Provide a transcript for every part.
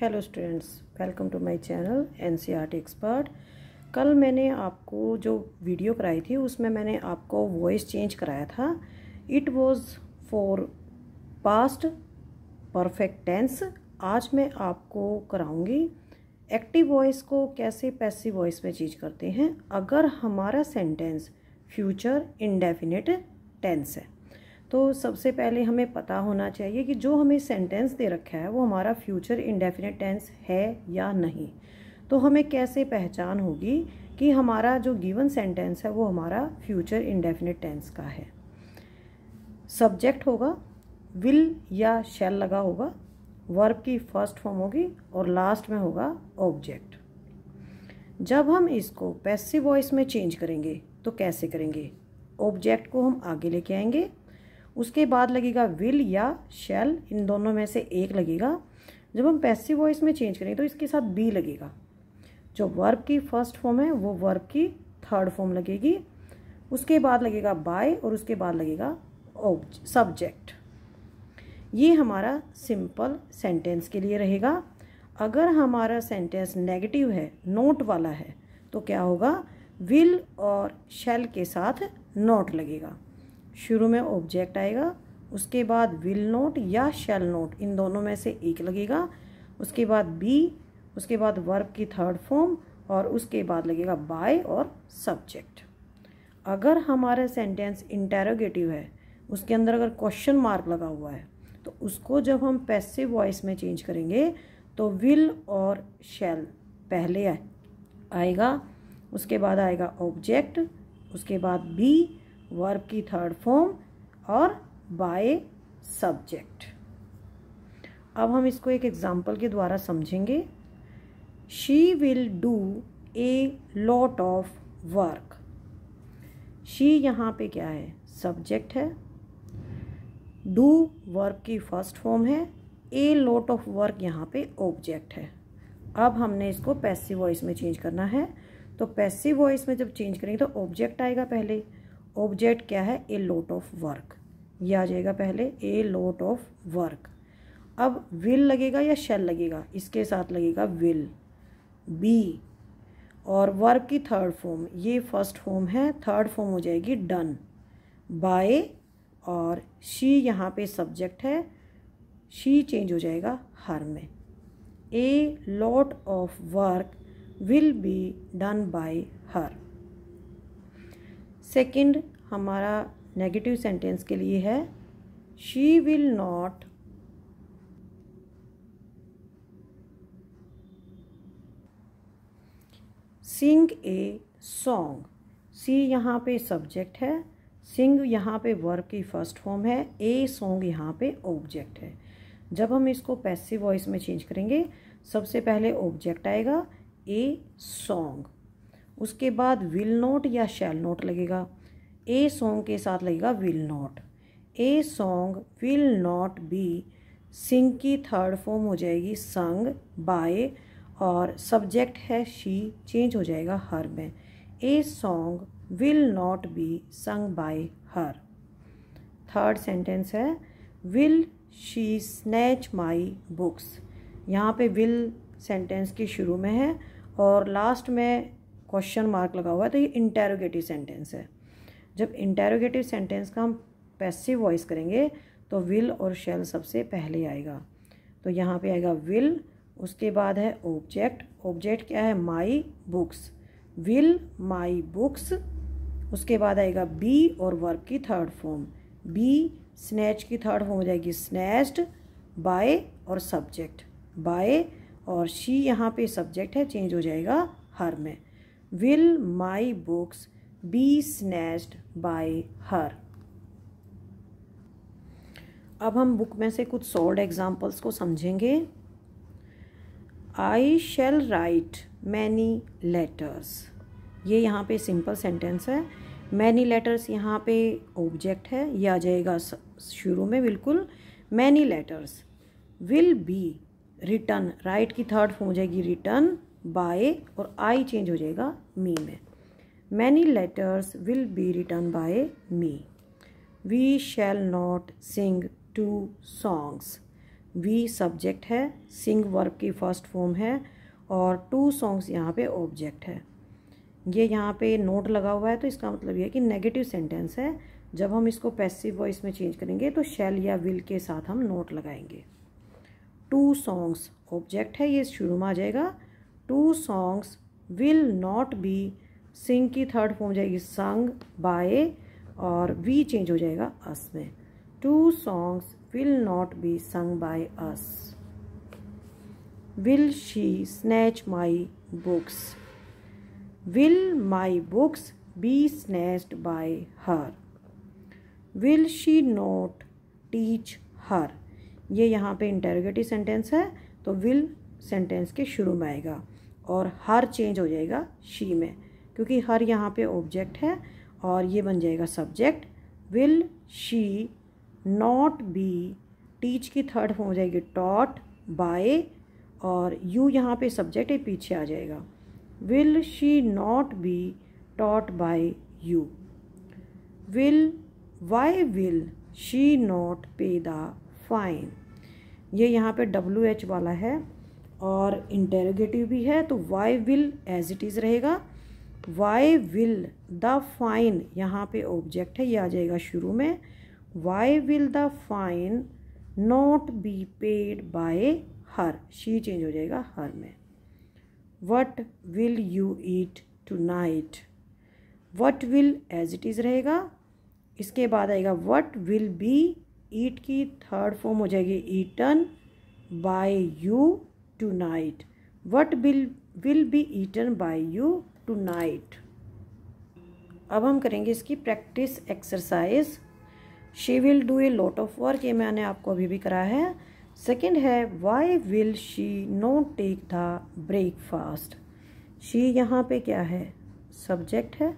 Hello students welcome to my channel NCERT expert कल मैंने आपको जो वीडियो कराई थी उसमें मैंने आपको वॉइस चेंज कराया था it was for past perfect tense आज मैं आपको कराऊंगी एक्टिव वॉइस को कैसे पैसिव वॉइस में चेंज करते हैं अगर हमारा सेंटेंस फ्यूचर इनडेफिनेट टेंस है तो सबसे पहले हमें पता होना चाहिए कि जो हमें सेंटेंस दे रखा है वो हमारा फ्यूचर इंडेफिनेट टेंस है या नहीं तो हमें कैसे पहचान होगी कि हमारा जो गिवन सेंटेंस है वो हमारा फ्यूचर इंडेफिनेट टेंस का है सब्जेक्ट होगा विल या शेल लगा होगा वर्ब की फर्स्ट फॉर्म होगी और लास्ट में होगा ऑब्जेक्ट जब हम इसको पैसिव वॉइस में चेंज करेंगे तो कैसे करेंगे ऑब्जेक्ट को हम आगे लेके आएंगे उसके बाद लगेगा विल या शेल इन दोनों में से एक लगेगा जब हम पैसिव वॉइस में चेंज करेंगे तो इसके साथ बी लगेगा जो वर्ब की फर्स्ट फॉर्म है वो वर्ब की थर्ड फॉर्म लगेगी उसके बाद लगेगा बाय और उसके बाद लगेगा सब्जेक्ट ये हमारा सिंपल सेंटेंस के लिए रहेगा अगर हमारा सेंटेंस नेगेटिव है नोट वाला है तो क्या होगा विल और शेल के साथ नोट लगेगा शुरू में ऑब्जेक्ट आएगा उसके बाद विल नोट या शेल नोट इन दोनों में से एक लगेगा उसके बाद बी उसके बाद वर्ब की थर्ड फॉर्म और उसके बाद लगेगा बाय और सब्जेक्ट अगर हमारा सेंटेंस इंटेरोगेटिव है उसके अंदर अगर क्वेश्चन मार्क लगा हुआ है तो उसको जब हम पैसिव वॉइस में चेंज करेंगे तो विल और शेल पहले आएगा उसके बाद आएगा ऑब्जेक्ट उसके बाद बी वर्ब की थर्ड फॉर्म और बाय सब्जेक्ट अब हम इसको एक एग्जाम्पल के द्वारा समझेंगे she will do a lot of work she यहाँ पे क्या है सब्जेक्ट है डू वर्क की फर्स्ट फॉर्म है ए लॉट ऑफ वर्क यहाँ पे ऑब्जेक्ट है अब हमने इसको पैसिव वॉइस में चेंज करना है तो पैसिव वॉइस में जब चेंज करेंगे तो ऑब्जेक्ट आएगा पहले ऑब्जेक्ट क्या है ए लोट ऑफ वर्क ये आ जाएगा पहले ए लोट ऑफ वर्क अब विल लगेगा या शेल लगेगा इसके साथ लगेगा विल बी और वर्क की थर्ड फॉर्म ये फर्स्ट फॉर्म है थर्ड फॉर्म हो जाएगी डन बाय और शी यहाँ पे सब्जेक्ट है शी चेंज हो जाएगा हर में a lot of work will be done by her second हमारा नेगेटिव सेंटेंस के लिए है she will not sing a song she यहाँ पे सब्जेक्ट है सिंग यहाँ पे वर्ब की फर्स्ट फॉर्म है ए सॉन्ग यहाँ पे ऑब्जेक्ट है जब हम इसको पैसिव वॉइस में चेंज करेंगे सबसे पहले ऑब्जेक्ट आएगा ए सॉन्ग उसके बाद विल नोट या शैल नोट लगेगा ए सॉन्ग के साथ लगेगा will not a song will not be sing की थर्ड फॉर्म हो जाएगी संग बाय और सब्जेक्ट है शी चेंज हो जाएगा हर में a song will not be sung by her third sentence है will she snatch my books यहाँ पे विल सेंटेंस के शुरू में है और लास्ट में क्वेश्चन मार्क लगा हुआ है तो ये इंटेरोगेटिव सेंटेंस है जब इंटेरोगेटिव सेंटेंस का हम पैसिव वॉइस करेंगे तो विल और शेल सबसे पहले आएगा तो यहाँ पे आएगा विल उसके बाद है ऑब्जेक्ट ऑब्जेक्ट क्या है my books will my books उसके बाद आएगा बी और वर्क की थर्ड फॉर्म बी स्नैच की थर्ड फॉर्म हो जाएगी स्नैच्ड बाय और सब्जेक्ट बाय और शी यहाँ पे सब्जेक्ट है चेंज हो जाएगा हर में will my books be snatched by her? अब हम बुक में से कुछ सोल्ड एग्जाम्पल्स को समझेंगे I shall write many letters ये यहाँ पे सिंपल सेंटेंस है मैनी लेटर्स यहाँ पे ऑब्जेक्ट है ये आ जाएगा शुरू में बिल्कुल many letters will be written write की थर्ड फॉर्म हो जाएगी रिटर्न बाय और आई चेंज हो जाएगा मी में many letters will be written by me we shall not sing two songs we subject है सिंग वर्क की फर्स्ट फॉर्म है और टू सॉन्ग्स यहाँ पे ऑब्जेक्ट है ये यहाँ पे नोट लगा हुआ है तो इसका मतलब यह है कि नेगेटिव सेंटेंस है जब हम इसको पैसिव वॉइस में चेंज करेंगे तो शैल या विल के साथ हम नोट लगाएंगे टू सॉन्ग्स ऑब्जेक्ट है ये शुरू में आ जाएगा two songs will not be sing की थर्ड फॉर्म हो जाएगी संग बाय और वी चेंज हो जाएगा अस में two songs will not be sung by us will she snatch my books will my books be snatched by her will she not teach her ये यहाँ पे interrogative sentence है तो will sentence के शुरू में आएगा और हर चेंज हो जाएगा शी में क्योंकि हर यहाँ पे ऑब्जेक्ट है और ये बन जाएगा subject will she not be teach की थर्ड फॉर्म हो जाएगी टॉट बाय और यू यहाँ पे सब्जेक्ट है पीछे आ जाएगा will she not be taught by you will why will she not pay the fine ये यहाँ पे डब्ल्यू एच वाला है और इंटेरोगेटिव भी है तो why will as it is रहेगा वाई विल द फाइन यहाँ पे ऑब्जेक्ट है ये आ जाएगा शुरू में why will the fine not be paid by her she change हो जाएगा हर में what will you eat tonight what will as it is रहेगा इसके बाद आएगा वट विल बी ईट की थर्ड फॉर्म हो जाएगी eaten by you tonight what will will be eaten by you tonight अब हम करेंगे इसकी practice exercise she will do a lot of work ये मैंने आपको अभी भी करा है सेकेंड है why will she no take the breakfast she यहाँ पे क्या है सब्जेक्ट है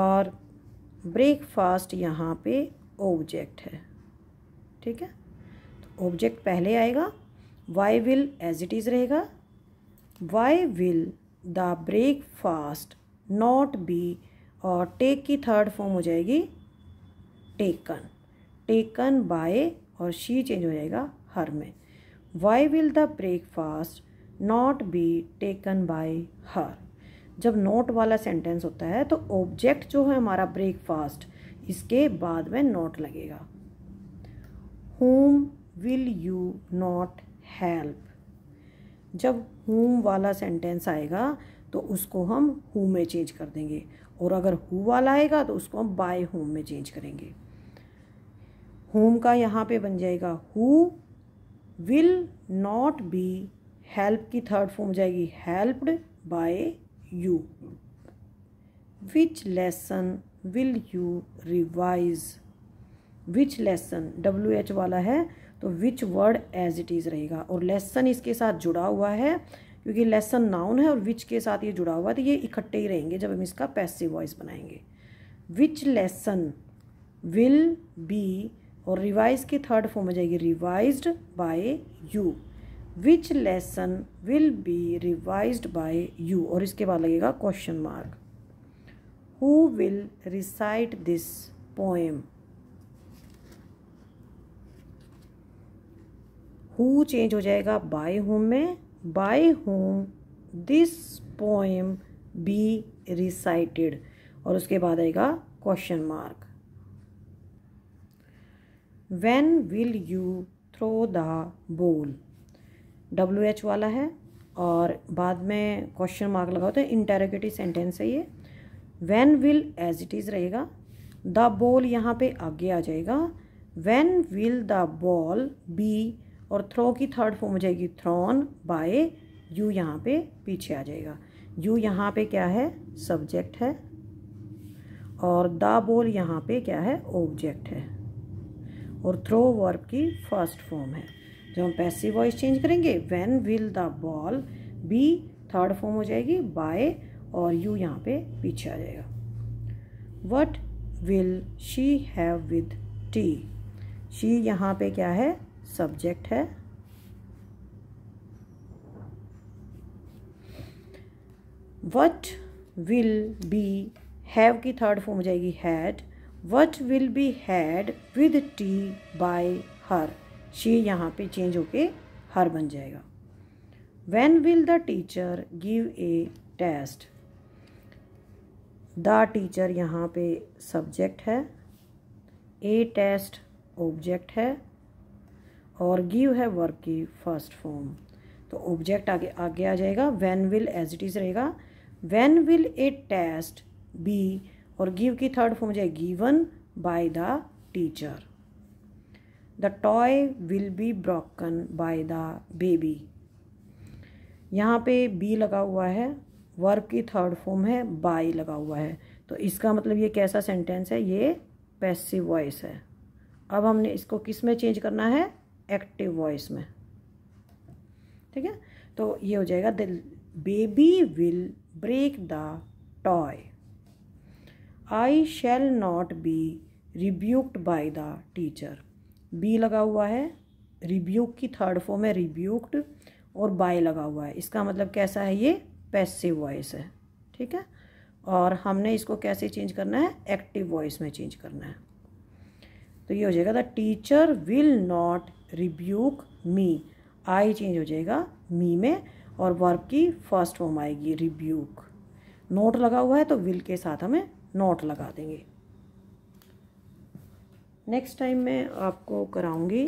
और ब्रेकफास्ट यहाँ पे ऑब्जेक्ट है ठीक है तो ऑब्जेक्ट पहले आएगा why will as it is रहेगा why will the breakfast not be और टेक की थर्ड फॉर्म हो जाएगी टेकन टेकन बाय और शी चेंज हो जाएगा हर में why will the breakfast not be taken by her जब नोट वाला सेंटेंस होता है तो ऑब्जेक्ट जो है हमारा ब्रेकफास्ट इसके बाद में नोट लगेगा whom will you not help जब हुम वाला सेंटेंस आएगा तो उसको हम हु में चेंज कर देंगे और अगर हु वाला आएगा तो उसको हम बाय होम में चेंज करेंगे होम का यहाँ पे बन जाएगा who will not be help की थर्ड फॉर्म जाएगी helped by you which lesson will you revise which lesson W H वाला है तो which word as it is रहेगा और लेसन इसके साथ जुड़ा हुआ है क्योंकि लेसन नाउन है और विच के साथ ये जुड़ा हुआ है तो ये इकट्ठे ही रहेंगे जब हम इसका पैसिव वॉइस बनाएंगे विच लेसन विल बी और रिवाइज की थर्ड फॉर्म में जाएगी revise by you which lesson will be revise by you और इसके बाद लगेगा question mark who will recite this poem who change हो जाएगा बाय होम में by whom this poem be recited और उसके बाद आएगा question mark when will you throw the ball W H वाला है और बाद में क्वेश्चन मार्क लगा होता है इंटेरोगेटिव सेंटेंस है ये when will as it is रहेगा द बॉल यहाँ पे आगे आ जाएगा when will the ball be और थ्रो की थर्ड फॉर्म हो जाएगी थ्रोन बाय यू यहाँ पे पीछे आ जाएगा यू यहाँ पे क्या है सब्जेक्ट है और द बोल यहाँ पे क्या है ऑब्जेक्ट है और थ्रो वर्ब की फर्स्ट फॉर्म है जब हम पैसिव वॉइस चेंज करेंगे when will the ball be third form हो जाएगी बाय और यू यहाँ पे पीछे आ जाएगा what will she have with tea she यहाँ पे क्या है सब्जेक्ट है वट विल बी हैव की थर्ड फॉर्म हो जाएगी had what will be had with tea by her she यहाँ पे चेंज होके हर बन जाएगा when will the teacher give a test the teacher यहाँ पे सब्जेक्ट है ए टेस्ट ऑब्जेक्ट है और गिव है वर्ब की फर्स्ट फॉर्म तो ऑब्जेक्ट आगे आगे आ जाएगा when will as it is रहेगा when will a test be और गिव की थर्ड फॉर्म जाए given by the teacher the toy will be broken by the baby यहाँ पे बी लगा हुआ है वर्ब की थर्ड फॉर्म है बाई लगा हुआ है तो इसका मतलब ये कैसा सेंटेंस है ये पैसिव वॉइस है अब हमने इसको किस में चेंज करना है एक्टिव वॉइस में ठीक है तो ये हो जाएगा the baby will break the toy I shall not be rebuked by the teacher be लगा हुआ है रिब्यूक की थर्ड फॉर्म है रिब्यूक्ड और बाय लगा हुआ है इसका मतलब कैसा है ये पैसिव वॉइस है ठीक है और हमने इसको कैसे चेंज करना है एक्टिव वॉइस में चेंज करना है तो ये हो जाएगा the teacher will not rebuke me I change हो जाएगा मी में और वर्ब की फर्स्ट फॉर्म आएगी रिब्यूक नोट लगा हुआ है तो विल के साथ हमें नोट लगा देंगे नेक्स्ट टाइम मैं आपको कराऊंगी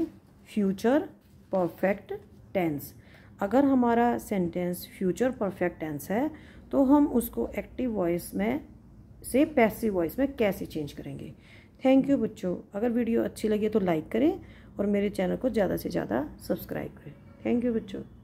फ्यूचर परफेक्ट टेंस अगर हमारा सेंटेंस फ्यूचर परफेक्ट टेंस है तो हम उसको एक्टिव वॉइस में से पैसिव वॉइस में कैसे चेंज करेंगे थैंक यू बच्चों अगर वीडियो अच्छी लगी तो लाइक करें और मेरे चैनल को ज़्यादा से ज़्यादा सब्सक्राइब करें थैंक यू बच्चों